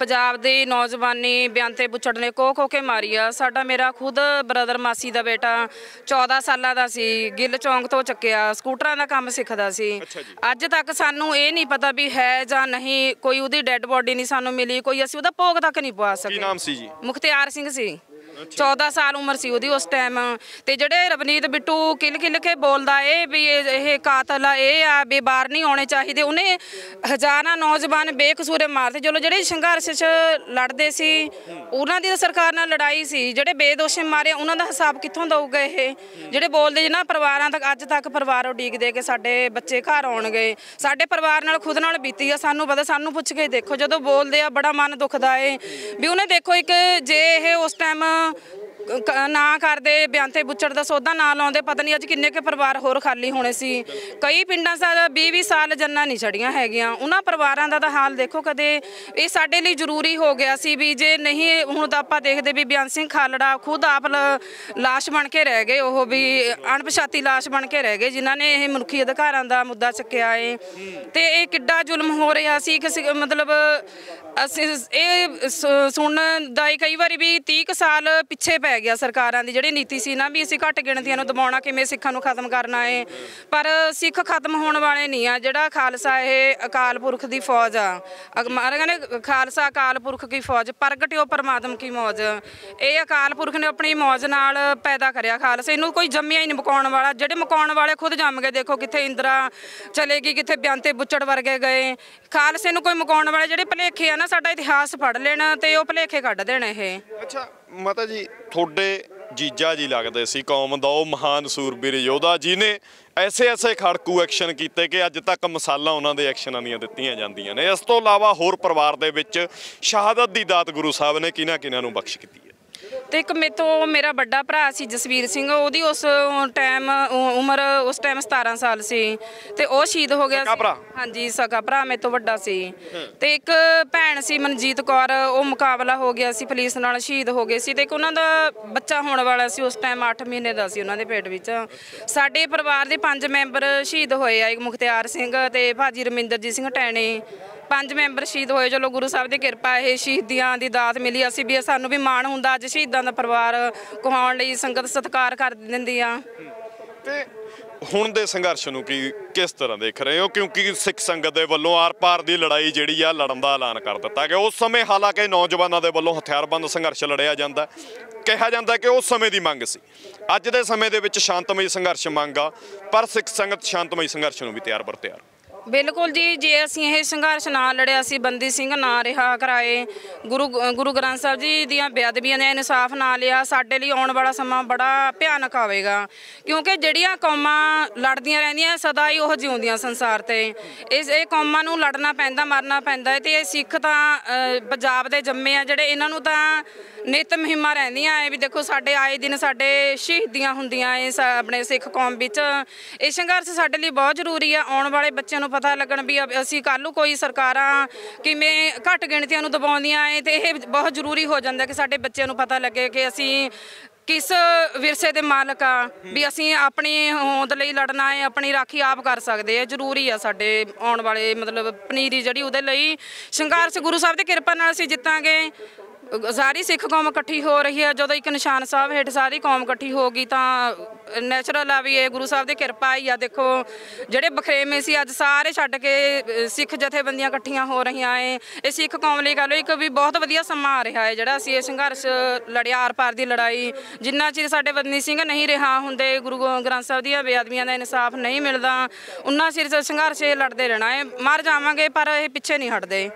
ਪੰਜਾਬ ਦੀ ਨੌਜਵਾਨੀ ਬਿਆੰਤੇ ਬੁੱਚੜ ਨੇ ਕੋ ਕੋ ਕੇ ਮਾਰੀ ਆ ਸਾਡਾ ਮੇਰਾ ਖੁਦ ਬ੍ਰਦਰ ਮਾਸੀ ਦਾ ਬੇਟਾ 14 ਸਾਲਾਂ ਦਾ ਸੀ ਗਿੱਲ ਚੌਂਕ ਤੋਂ ਚੱਕਿਆ ਸਕੂਟਰਾਂ ਦਾ ਕੰਮ ਸਿੱਖਦਾ ਸੀ ਅੱਜ ਤੱਕ ਸਾਨੂੰ ਇਹ ਨਹੀਂ ਪਤਾ ਵੀ ਹੈ ਜਾਂ ਨਹੀਂ ਕੋਈ ਉਹਦੀ ਡੈੱਡ ਬੋਡੀ ਨਹੀਂ ਸਾਨੂੰ ਮਿਲੀ ਕੋਈ ਅਸੀਂ ਉਹਦਾ ਭੋਗ ਤੱਕ ਨਹੀਂ ਪਵਾ ਸਕੇ ਕੀ ਨਾਮ ਸੀ ਜੀ ਮੁਖਤਿਆਰ ਸਿੰਘ ਸੀ 14 ਸਾਲ ਉਮਰ ਸੀ ਉਹਦੀ ਉਸ ਟਾਈਮ ਤੇ ਜਿਹੜੇ ਰਵਨੀਤ ਬਿੱਟੂ ਕਿਲ ਕਿਲ ਕੇ ਬੋਲਦਾ ਏ ਵੀ ਇਹ ਕਾਤਲ ਆ ਇਹ ਆ ਵੀ ਬਾਹਰ ਨਹੀਂ ਆਉਣੇ ਚਾਹੀਦੇ ਉਹਨੇ ਹਜ਼ਾਰਾਂ ਨੌਜਵਾਨ ਬੇਕਸੂਰੇ ਮਾਰਦੇ ਚਲੋ ਜਿਹੜੇ ਸੰਘਰਸ਼ 'ਚ ਲੜਦੇ ਸੀ ਉਹਨਾਂ ਦੀ ਸਰਕਾਰ ਨਾਲ ਲੜਾਈ ਸੀ ਜਿਹੜੇ ਬੇਦੋਸ਼ੇ ਮਾਰੇ ਉਹਨਾਂ ਦਾ ਹਿਸਾਬ ਕਿੱਥੋਂ ਦਊਗਾ ਇਹ ਜਿਹੜੇ ਬੋਲਦੇ ਜਿਹਨਾਂ ਪਰਿਵਾਰਾਂ ਤੱਕ ਅੱਜ ਤੱਕ ਪਰਿਵਾਰ ਉਡੀਕਦੇ ਕਿ ਸਾਡੇ ਬੱਚੇ ਘਰ ਆਉਣਗੇ ਸਾਡੇ ਪਰਿਵਾਰ ਨਾਲ ਖੁਦ ਨਾਲ ਬੀਤੀ ਆ ਸਾਨੂੰ ਪਤਾ ਸਾਨੂੰ ਪੁੱਛ ਕੇ ਦੇਖੋ ਜਦੋਂ ਬੋਲਦੇ ਆ ਬੜਾ ਮਨ ਦੁਖਦਾ ਏ ਵੀ ਉਹਨੇ ਦੇਖੋ ਇੱਕ ਜੇ ਇਹ ਉਸ ਟਾਈਮ ਨਾ ਕਰਦੇ ਬਿਆਨ ਤੇ ਬੁੱਚੜ ਦਾ ਸੌਦਾ ਨਾ ਲਾਉਂਦੇ ਪਤਾ ਨਹੀਂ ਅੱਜ ਕਿੰਨੇ ਕੇ ਪਰਿਵਾਰ ਹੋਰ ਖਾਲੀ ਹੋਣੇ ਸੀ ਕਈ ਪਿੰਡਾਂ ਸਾਲ 20-20 ਸਾਲ ਜੰਨਾ ਨਹੀਂ ਛੜੀਆਂ ਹੈਗੀਆਂ ਉਹਨਾਂ ਪਰਿਵਾਰਾਂ ਦਾ ਤਾਂ ਹਾਲ ਦੇਖੋ ਕਦੇ ਇਹ ਸਾਡੇ ਲਈ ਜ਼ਰੂਰੀ ਹੋ ਗਿਆ ਸੀ ਵੀ ਜੇ ਨਹੀਂ ਹੁਣ ਤਾਂ ਆਪਾਂ ਦੇਖਦੇ ਵੀ ਬਿਆਨ ਸਿੰਘ ਖਾਲੜਾ ਖੁਦ ਆਪ ਲਾਸ਼ ਬਣ ਕੇ ਰਹਿ ਗਏ ਉਹ ਵੀ ਅਣਪਛਾਤੀ ਲਾਸ਼ ਬਣ ਕੇ ਰਹਿ ਗਏ ਜਿਨ੍ਹਾਂ ਨੇ ਇਹ ਮਨੁੱਖੀ ਅਧਿਕਾਰਾਂ ਦਾ ਮੁੱਦਾ ਚੱਕਿਆ ਏ ਤੇ ਇਹ ਕਿੱਡਾ ਜ਼ੁਲਮ ਹੋ ਰਿਹਾ ਸੀ ਕਿਸੇ ਮਤਲਬ ਅਸੀਂ ਇਹ ਸੁਣਨ ਦਾ ਕਈ ਵਾਰੀ ਵੀ 30 ਸਾਲ ਪਿੱਛੇ ਪੈ ਗਿਆ ਸਰਕਾਰਾਂ ਦੀ ਜਿਹੜੀ ਨੀਤੀ ਸੀ ਨਾ ਵੀ ਅਸੀਂ ਘੱਟ ਗਿਣਤੀਆਂ ਨੂੰ ਦਬਾਉਣਾ ਕਿਵੇਂ ਸਿੱਖਾਂ ਨੂੰ ਖਤਮ ਕਰਨਾ ਹੈ ਪਰ ਸਿੱਖ ਖਤਮ ਹੋਣ ਵਾਲੇ ਨਹੀਂ ਆ ਜਿਹੜਾ ਖਾਲਸਾ ਇਹ ਅਕਾਲ ਪੁਰਖ ਦੀ ਫੌਜ ਆ ਮਹਾਰਾਜ ਨੇ ਖਾਲਸਾ ਅਕਾਲ ਪੁਰਖ ਕੀ ਫੌਜ ਪ੍ਰਗਟਿਓ ਪਰਮਾਤਮ ਕੀ ਮੌਜ ਇਹ ਅਕਾਲ ਪੁਰਖ ਨੇ ਆਪਣੀ ਮੌਜ ਨਾਲ ਪੈਦਾ ਕਰਿਆ ਖਾਲਸਾ ਇਹਨੂੰ ਕੋਈ ਜੰਮਿਆ ਹੀ ਨਹੀਂ ਮਕਾਉਣ ਵਾਲਾ ਜਿਹੜੇ ਮਕਾਉਣ ਵਾਲੇ ਖੁਦ ਜੰਮ ਗਏ ਦੇਖੋ ਕਿੱਥੇ ਇੰਦਰਾ ਚਲੇ ਗਈ ਕਿੱਥੇ ਬਿਆੰਤੇ ਬੁੱਚੜ ਵਰਗੇ ਗਏ ਖਾਲਸੇ ਨੂੰ ਕੋਈ ਮਕਾਉਣ ਵਾਲੇ ਜਿਹੜੇ ਭਲੇਖੇ ਆ ਨਾ ਸਾਡਾ ਇਤਿਹਾਸ ਫੜ ਲੈਣ ਤੇ ਉਹ ਭਲੇਖੇ ਕੱਢ ਦੇਣ ਇਹ ਅੱਛਾ ਮਾਤਾ ਜੀ ਤੁਹਾਡੇ ਜੀਜਾ ਜੀ ਲੱਗਦੇ ਸੀ ਕੌਮ ਦਾ ਉਹ ਮਹਾਨ ਸੂਰਬੀਰ ਯੋਧਾ ਜੀ ਨੇ ਐਸੇ ਐਸੇ ਖੜਕੂ ਐਕਸ਼ਨ ਕੀਤੇ ਕਿ ਅੱਜ ਤੱਕ ਮਸਾਲਾ ਉਹਨਾਂ ਦੇ ਐਕਸ਼ਨਾਂ ਦੀਆਂ ਦਿੱਤੀਆਂ ਜਾਂਦੀਆਂ ਨੇ ਇਸ ਤੋਂ ਇਲਾਵਾ ਹੋਰ ਪਰਿਵਾਰ ਦੇ ਵਿੱਚ ਸ਼ਹਾਦਤ ਦੀ ਦਾਤ ਗੁਰੂ ਸਾਹਿਬ ਨੇ ਕਿਨਾਂ ਕਿਨਾਂ ਨੂੰ ਬਖਸ਼ ਕੀਤੀ ਹੈ ਤੇ ਇੱਕ ਮੇਥੋਂ ਮੇਰਾ ਵੱਡਾ ਭਰਾ ਸੀ ਜਸਵੀਰ ਸਿੰਘ ਉਹਦੀ ਉਸ ਟਾਈਮ ਉਮਰ ਉਸ ਟਾਈਮ 17 ਸਾਲ ਸੀ ਤੇ ਉਹ ਸ਼ਹੀਦ ਹੋ ਗਿਆ ਸੀ ਹਾਂਜੀ ਸਕਾ ਭਰਾ ਮੇਥੋਂ ਵੱਡਾ ਸੀ ਤੇ ਇੱਕ ਭੈਣ ਸੀ ਮਨਜੀਤ ਕੌਰ ਉਹ ਮੁਕਾਬਲਾ ਹੋ ਗਿਆ ਸੀ ਪੁਲਿਸ ਨਾਲ ਸ਼ਹੀਦ ਹੋ ਗਏ ਸੀ ਤੇ ਇੱਕ ਉਹਨਾਂ ਦਾ ਬੱਚਾ ਹੋਣ ਵਾਲਾ ਸੀ ਉਸ ਟਾਈਮ 8 ਮਹੀਨੇ ਦਾ ਸੀ ਉਹਨਾਂ ਦੇ ਪੇਟ ਵਿੱਚ ਸਾਡੇ ਪਰਿਵਾਰ ਦੇ ਪੰਜ ਮੈਂਬਰ ਸ਼ਹੀਦ ਹੋਏ ਆ ਮੁਖਤਿਆਰ ਸਿੰਘ ਤੇ ਭਾਜੀ ਰਮਿੰਦਰਜੀਤ ਸਿੰਘ ਟੈਣੇ ਪੰਜ ਮੈਂਬਰ ਸ਼ਹੀਦ ਹੋਏ ਚਲੋ ਗੁਰੂ ਸਾਹਿਬ ਦੀ ਕਿਰਪਾ ਇਹ ਸ਼ਹੀਦੀਆਂ ਦੀ ਦਾਤ ਮਿਲੀ ਅਸੀਂ ਵੀ ਸਾਨੂੰ ਵੀ ਮਾਣ ਹੁੰਦਾ ਅੱਜ ਸ਼ਹੀਦਾਂ ਦਾ ਪਰਿਵਾਰ ਕਹਾਉਣ ਲਈ ਸੰਗਤ ਸਤਿਕਾਰ ਕਰ ਦਿੰਦੀ ਆ ਤੇ ਹੁਣ ਦੇ ਸੰਘਰਸ਼ ਨੂੰ ਕੀ ਕਿਸ ਤਰ੍ਹਾਂ ਦੇਖ ਰਹੇ ਹੋ ਕਿਉਂਕਿ ਸਿੱਖ ਸੰਗਤ ਦੇ ਵੱਲੋਂ ਆਰ-ਪਾਰ ਦੀ ਲੜਾਈ ਜਿਹੜੀ ਆ ਲੜਨ ਦਾ ਐਲਾਨ ਕਰ ਦਿੱਤਾ ਗਿਆ ਉਸ ਸਮੇਂ ਹਾਲਾਂਕਿ ਨੌਜਵਾਨਾਂ ਦੇ ਵੱਲੋਂ ਹਥਿਆਰਬੰਦ ਸੰਘਰਸ਼ ਲੜਿਆ ਜਾਂਦਾ ਕਿਹਾ ਜਾਂਦਾ ਕਿ ਉਸ ਸਮੇਂ ਦੀ ਮੰਗ ਸੀ ਅੱਜ ਦੇ ਸਮੇਂ ਦੇ ਵਿੱਚ ਸ਼ਾਂਤਮਈ ਸੰਘਰਸ਼ ਮੰਗ ਆ ਪਰ ਸਿੱਖ ਸੰਗਤ ਸ਼ਾਂਤਮਈ ਸੰਘਰਸ਼ ਨੂੰ ਵੀ ਤਿਆਰ ਬਰ ਤਿਆਰ ਬਿਲਕੁਲ ਜੀ ਜੇ ਅਸੀਂ ਇਹ ਸੰਘਰਸ਼ ਨਾ ਲੜਿਆ ਸੀ ਬੰਦੀ ਸਿੰਘ ਨਾ ਰਿਹਾ ਕਰਾਏ ਗੁਰੂ ਗੁਰੂ ਗ੍ਰੰਥ ਸਾਹਿਬ ਜੀ ਦੀਆਂ ਬੇਅਦਬੀਆਂ ਨੇ ਇਨਸਾਫ ਨਾ ਲਿਆ ਸਾਡੇ ਲਈ ਆਉਣ ਵਾਲਾ ਸਮਾਂ ਬੜਾ ਭਿਆਨਕ ਆਵੇਗਾ ਕਿਉਂਕਿ ਜਿਹੜੀਆਂ ਕੌਮਾਂ ਲੜਦੀਆਂ ਰਹਿੰਦੀਆਂ ਸਦਾ ਹੀ ਉਹ ਜਿਉਂਦੀਆਂ ਸੰਸਾਰ ਤੇ ਇਸ ਇਹ ਕੌਮਾਂ ਨੂੰ ਲੜਨਾ ਪੈਂਦਾ ਮਰਨਾ ਪੈਂਦਾ ਤੇ ਇਹ ਸਿੱਖ ਤਾਂ ਪੰਜਾਬ ਦੇ ਜੰਮੇ ਆ ਜਿਹੜੇ ਇਹਨਾਂ ਨੂੰ ਤਾਂ ਨਿਤ ਮਹਿਮਾ ਰਹਿੰਦੀਆਂ ਐ ਵੀ ਦੇਖੋ ਸਾਡੇ ਆਏ ਦਿਨ ਸਾਡੇ ਸ਼ਹੀਦੀਆਂ ਹੁੰਦੀਆਂ ਐ ਆਪਣੇ ਸਿੱਖ ਕੌਮ ਵਿੱਚ ਇਹ ਸੰਘਰਸ਼ ਸਾਡੇ ਲਈ ਬਹੁਤ ਜ਼ਰੂਰੀ ਆ ਆਉਣ ਵਾਲੇ ਬੱਚਿਆਂ ਨੂੰ ਨੂੰ ਪਤਾ ਲੱਗਣ ਵੀ ਅਸੀਂ ਕੱਲ ਨੂੰ ਕੋਈ ਸਰਕਾਰਾਂ ਕਿਵੇਂ ਘੱਟ ਗਿਣਤੀਆਂ ਨੂੰ ਦਬਾਉਂਦੀਆਂ ਐ ਤੇ ਇਹ ਬਹੁਤ ਜ਼ਰੂਰੀ ਹੋ ਜਾਂਦਾ ਕਿ ਸਾਡੇ ਬੱਚਿਆਂ ਨੂੰ ਪਤਾ ਲੱਗੇ ਕਿ ਅਸੀਂ ਕਿਸ ਵਿਰਸੇ ਦੇ ਮਾਲਕ ਆ ਵੀ ਅਸੀਂ ਆਪਣੀ ਹੋਂਦ ਲਈ ਲੜਨਾ ਹੈ ਆਪਣੀ ਰਾਖੀ ਆਪ ਕਰ ਸਕਦੇ ਆ ਜ਼ਰੂਰੀ ਆ ਸਾਡੇ ਆਉਣ ਵਾਲੇ ਮਤਲਬ ਪਨੀਰੀ ਜਿਹੜੀ ਉਹਦੇ ਲਈ ਸੰਘਰਸ਼ ਗੁਰੂ ਸਾਹਿਬ ਦੀ ਕਿਰਪਾ ਨਾਲ ਅਸੀਂ ਜਿੱਤਾਂਗੇ ਸਾਰੀ ਸਿੱਖ ਕੌਮ ਇਕੱਠੀ ਹੋ ਰਹੀ ਹੈ ਜਦੋਂ ਇੱਕ ਨਿਸ਼ਾਨ ਸਾਹਿਬ ਹੇਠ ਸਾਰੀ ਕੌਮ ਇਕੱਠੀ ਹੋ ਗਈ ਤਾਂ ਨੈਚੁਰਲ ਆ ਵੀ ਇਹ ਗੁਰੂ ਸਾਹਿਬ ਦੀ ਕਿਰਪਾ ਹੀ ਆ ਦੇਖੋ ਜਿਹੜੇ ਬਖਰੇਵੇਂ ਸੀ ਅੱਜ ਸਾਰੇ ਛੱਡ ਕੇ ਸਿੱਖ ਜਥੇਬੰਦੀਆਂ ਇਕੱਠੀਆਂ ਹੋ ਰਹੀਆਂ ਆਏ ਇਹ ਸਿੱਖ ਕੌਮ ਲਈ ਗੱਲ ਇੱਕ ਵੀ ਬਹੁਤ ਵਧੀਆ ਸਮਾਂ ਆ ਰਿਹਾ ਹੈ ਜਿਹੜਾ ਅਸੀਂ ਇਹ ਸੰਘਰਸ਼ ਲੜਿਆ ਆਰ-ਪਾਰ ਦੀ ਲੜਾਈ ਜਿੰਨਾ ਚਿਰ ਸਾਡੇ ਬਦਨੀ ਸਿੰਘ ਨਹੀਂ ਰਿਹਾ ਹੁੰਦੇ ਗੁਰੂ ਗ੍ਰੰਥ ਸਾਹਿਬ ਦੀਆਂ ਬੇਅਦਬੀਆਂ ਦਾ ਇਨਸਾਫ ਨਹੀਂ ਮਿਲਦਾ ਉਨਾ ਚਿਰ ਸੰਘਰਸ਼ ਲੜਦੇ ਰਹਿਣਾ ਹੈ ਮਰ ਜਾਵਾਂਗੇ ਪਰ ਇਹ ਪਿੱਛੇ ਨਹੀਂ ਹਟਦੇ